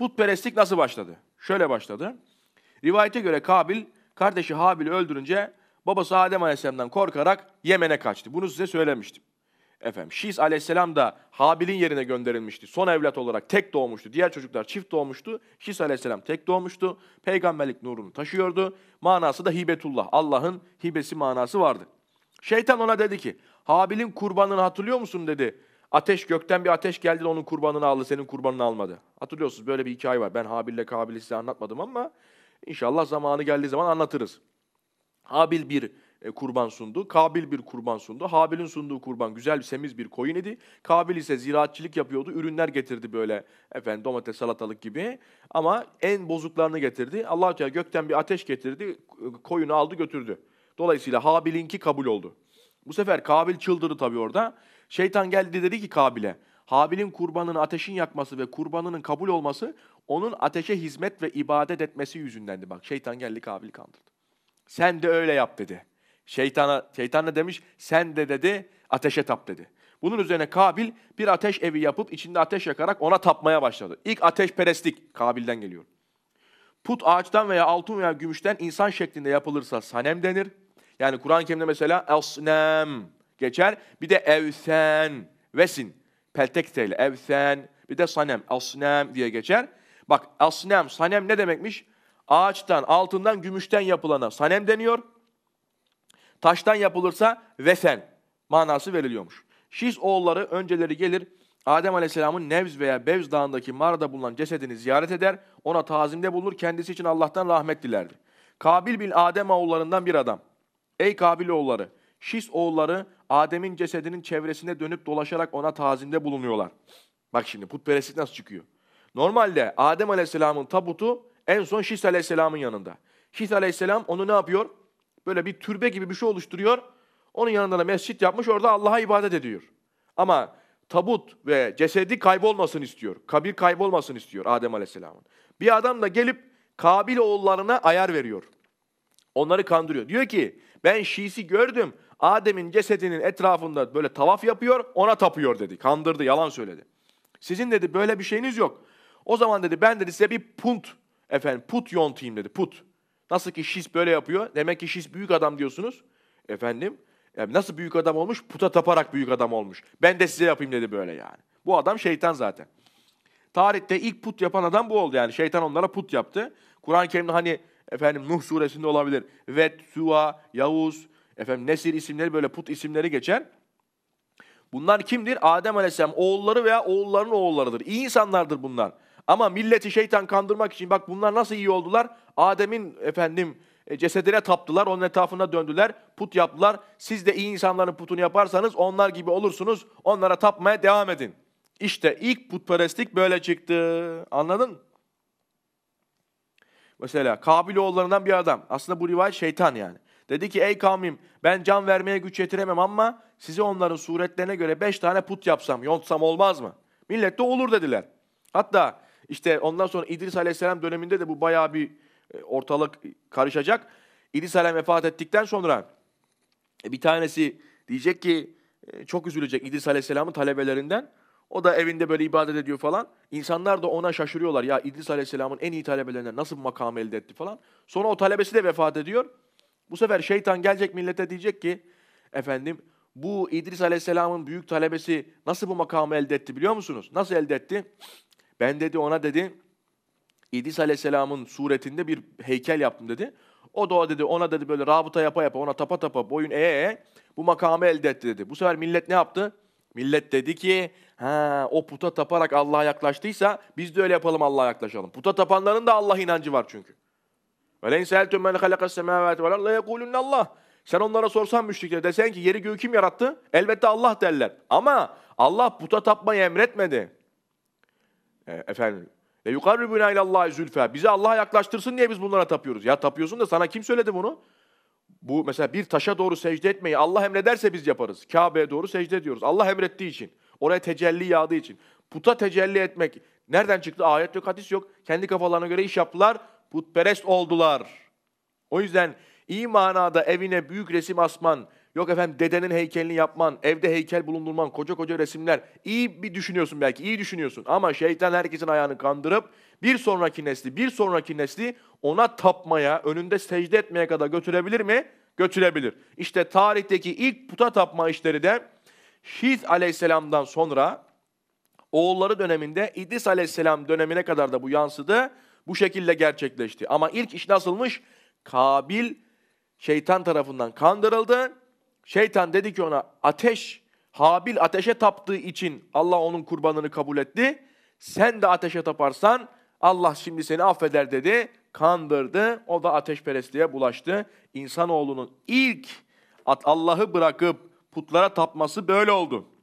Putperestlik nasıl başladı? Şöyle başladı. Rivayete göre Kabil kardeşi Habil'i öldürünce babası Adem Aleyhisselam'dan korkarak Yemen'e kaçtı. Bunu size söylemiştim. Efendim Şiz Aleyhisselam da Habil'in yerine gönderilmişti. Son evlat olarak tek doğmuştu. Diğer çocuklar çift doğmuştu. Şiz Aleyhisselam tek doğmuştu. Peygamberlik nurunu taşıyordu. Manası da hibetullah. Allah'ın hibesi manası vardı. Şeytan ona dedi ki, Habil'in kurbanını hatırlıyor musun dedi. Ateş gökten bir ateş geldi de onun kurbanını aldı, senin kurbanını almadı. Hatırlıyorsunuz böyle bir hikaye var. Ben Habil'le Kabil'i size anlatmadım ama inşallah zamanı geldiği zaman anlatırız. Habil bir e, kurban sundu. Kabil bir kurban sundu. Habil'in sunduğu kurban güzel semiz bir koyun idi. Kabil ise ziraatçılık yapıyordu. Ürünler getirdi böyle efendim domates, salatalık gibi. Ama en bozuklarını getirdi. Allah Teala gökten bir ateş getirdi. E, koyunu aldı götürdü. Dolayısıyla Habil'inki kabul oldu. Bu sefer Kabil çıldırdı tabii orada. Şeytan geldi dedi ki Kabil'e, Habil'in kurbanını ateşin yakması ve kurbanının kabul olması onun ateşe hizmet ve ibadet etmesi yüzündendi. Bak şeytan geldi Kabil'i kandırdı. Sen de öyle yap dedi. Şeytana, şeytan da demiş sen de dedi ateşe tap dedi. Bunun üzerine Kabil bir ateş evi yapıp içinde ateş yakarak ona tapmaya başladı. İlk ateş ateşperestlik Kabil'den geliyor. Put ağaçtan veya altın veya gümüşten insan şeklinde yapılırsa sanem denir. Yani Kur'an-ı Kerim'de mesela esnem geçer. Bir de evsen, vesin. Peltekte evsen. Bir de sanem, asnem diye geçer. Bak asnem, sanem ne demekmiş? Ağaçtan, altından, gümüşten yapılana sanem deniyor. Taştan yapılırsa vesen manası veriliyormuş. Şiz oğulları önceleri gelir Adem Aleyhisselam'ın Nevz veya Bevz dağındaki mağarada bulunan cesedini ziyaret eder, ona tazimde bulunur, kendisi için Allah'tan rahmet dilerdi. Kabil bin Adem oğullarından bir adam. Ey Kabil oğulları! Şis oğulları Adem'in cesedinin çevresinde dönüp dolaşarak ona tazinde bulunuyorlar. Bak şimdi putperestlik nasıl çıkıyor? Normalde Adem Aleyhisselam'ın tabutu en son Şis Aleyhisselam'ın yanında. Şis Aleyhisselam onu ne yapıyor? Böyle bir türbe gibi bir şey oluşturuyor. Onun yanında da mescit yapmış orada Allah'a ibadet ediyor. Ama tabut ve cesedi kaybolmasın istiyor. Kabir kaybolmasın istiyor Adem Aleyhisselam'ın. Bir adam da gelip Kabil oğullarına ayar veriyor. Onları kandırıyor. Diyor ki ben Şiisi gördüm. Adem'in cesedinin etrafında böyle tavaf yapıyor, ona tapıyor dedi. Kandırdı, yalan söyledi. Sizin dedi böyle bir şeyiniz yok. O zaman dedi ben dedi size bir punt, efendim put yontayım dedi, put. Nasıl ki şis böyle yapıyor, demek ki şis büyük adam diyorsunuz. Efendim, yani e, nasıl büyük adam olmuş? Puta taparak büyük adam olmuş. Ben de size yapayım dedi böyle yani. Bu adam şeytan zaten. Tarihte ilk put yapan adam bu oldu yani. Şeytan onlara put yaptı. Kur'an-ı Kerim'de hani Efendim Nuh suresinde olabilir. Vet, Suva, Yavuz, efendim Nesir isimleri böyle put isimleri geçen. Bunlar kimdir? Adem Aleyhisselam oğulları veya oğulların oğullarıdır. İyi insanlardır bunlar. Ama milleti şeytan kandırmak için bak bunlar nasıl iyi oldular? Adem'in efendim e, cesedine taptılar, onun etrafına döndüler, put yaptılar. Siz de iyi insanların putunu yaparsanız onlar gibi olursunuz, onlara tapmaya devam edin. İşte ilk putperestlik böyle çıktı. Anladın mı? Mesela Kabil oğullarından bir adam. Aslında bu rivayet şeytan yani. Dedi ki ey kavmim ben can vermeye güç yetiremem ama size onların suretlerine göre beş tane put yapsam, yontsam olmaz mı? Millet de olur dediler. Hatta işte ondan sonra İdris Aleyhisselam döneminde de bu bayağı bir e, ortalık karışacak. İdris Aleyhisselam vefat ettikten sonra e, bir tanesi diyecek ki e, çok üzülecek İdris Aleyhisselam'ın talebelerinden. O da evinde böyle ibadet ediyor falan. İnsanlar da ona şaşırıyorlar. Ya İdris Aleyhisselam'ın en iyi talebelerinden nasıl bir makam elde etti falan. Sonra o talebesi de vefat ediyor. Bu sefer şeytan gelecek millete diyecek ki efendim bu İdris Aleyhisselam'ın büyük talebesi nasıl bu makamı elde etti biliyor musunuz? Nasıl elde etti? Ben dedi ona dedi İdris Aleyhisselam'ın suretinde bir heykel yaptım dedi. O da o dedi ona dedi böyle rabıta yapa yapa ona tapa tapa boyun ee e, bu makamı elde etti dedi. Bu sefer millet ne yaptı? Millet dedi ki ha, o puta taparak Allah'a yaklaştıysa biz de öyle yapalım Allah'a yaklaşalım. Puta tapanların da Allah inancı var çünkü. وَلَاِنْ سَأَلْتُمْ مَنْ خَلَقَ السَّمَاوَاتِ وَالْاَرْضَ لَيَقُولُنَّ اللّٰهِ Sen onlara sorsan müşriklere desen ki yeri göğü kim yarattı? Elbette Allah derler. Ama Allah puta tapmayı emretmedi. E, efendim e yukarribuna ilallahi zülfe. Bizi Allah'a yaklaştırsın diye biz bunlara tapıyoruz. Ya tapıyorsun da sana kim söyledi bunu? Bu mesela bir taşa doğru secde etmeyi Allah emrederse biz yaparız. Kabe'ye doğru secde ediyoruz. Allah emrettiği için. Oraya tecelli yağdığı için. Puta tecelli etmek nereden çıktı? Ayet yok, hadis yok. Kendi kafalarına göre iş yaptılar. Putperest oldular. O yüzden iyi manada evine büyük resim asman, Yok efendim dedenin heykelini yapman, evde heykel bulundurman, koca koca resimler. İyi bir düşünüyorsun belki, iyi düşünüyorsun. Ama şeytan herkesin ayağını kandırıp bir sonraki nesli, bir sonraki nesli ona tapmaya, önünde secde etmeye kadar götürebilir mi? Götürebilir. İşte tarihteki ilk puta tapma işleri de Şiz aleyhisselamdan sonra oğulları döneminde İdris aleyhisselam dönemine kadar da bu yansıdı. Bu şekilde gerçekleşti. Ama ilk iş nasılmış? Kabil şeytan tarafından kandırıldı Şeytan dedi ki ona ateş, Habil ateşe taptığı için Allah onun kurbanını kabul etti. Sen de ateşe taparsan Allah şimdi seni affeder dedi. Kandırdı. O da ateşperestliğe bulaştı. İnsanoğlunun ilk Allah'ı bırakıp putlara tapması böyle oldu.